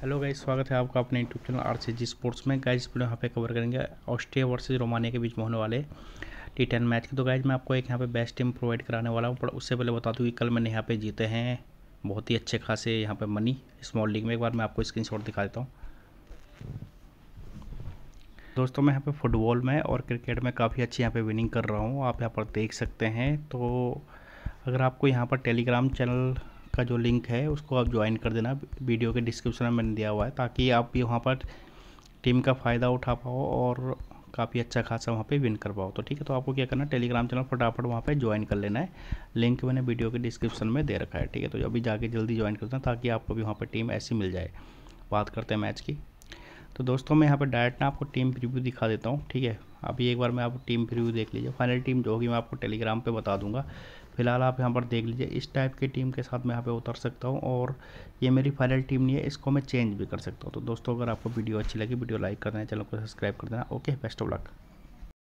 hello guys स्वागत है आपका अपने YouTube channel R C G sports में गाइज वीडियो यहाँ पे कवर करेंगे ऑस्ट्रिया वर्सेस रोमानिया के बीच में होने वाले टी टेन मैच के तो गाइज मैं आपको एक यहाँ पे बेस्ट टीम प्रोवाइड कराने वाला हूँ पर उससे पहले बता दूँ कि कल मैंने यहाँ पे जीते हैं बहुत ही अच्छे खासे यहाँ पर मनी स्मॉल लीग में एक बार मैं आपको स्क्रीन दिखा देता हूँ दोस्तों मैं यहाँ पर फुटबॉल में और क्रिकेट में काफ़ी अच्छी यहाँ पर विनिंग कर रहा हूँ आप यहाँ पर देख सकते हैं तो अगर आपको यहाँ पर टेलीग्राम चैनल का जो लिंक है उसको आप ज्वाइन कर देना वीडियो के डिस्क्रिप्शन में मैंने दिया हुआ है ताकि आप भी वहाँ पर टीम का फ़ायदा उठा पाओ और काफ़ी अच्छा खासा वहाँ पे विन कर पाओ तो ठीक है तो आपको क्या करना है टेलीग्राम चैनल फटाफट वहाँ पे ज्वाइन कर लेना है लिंक मैंने वीडियो के डिस्क्रिप्शन में दे रखा है ठीक है तो अभी जाके जल्दी ज्वाइन कर देना ताकि आपको भी वहाँ पर टीम ऐसी मिल जाए बात करते हैं मैच की तो दोस्तों मैं यहाँ पर डायरेक्ट ना आपको टीम प्रिव्यू दिखा देता हूँ ठीक है अभी एक बार मैं आपको टीम प्रिव्यू देख लीजिए फाइनल टीम जो होगी मैं आपको टेलीग्राम पे बता दूंगा फिलहाल आप यहाँ पर देख लीजिए इस टाइप की टीम के साथ मैं यहाँ पे उतर सकता हूँ और ये मेरी फाइनल टीम नहीं है इसको मैं चेंज भी कर सकता हूँ तो दोस्तों अगर आपको वीडियो अच्छी लगी वीडियो लाइक कर देना चैनल को सब्सक्राइब कर देना ओके बेस्ट ऑफ लक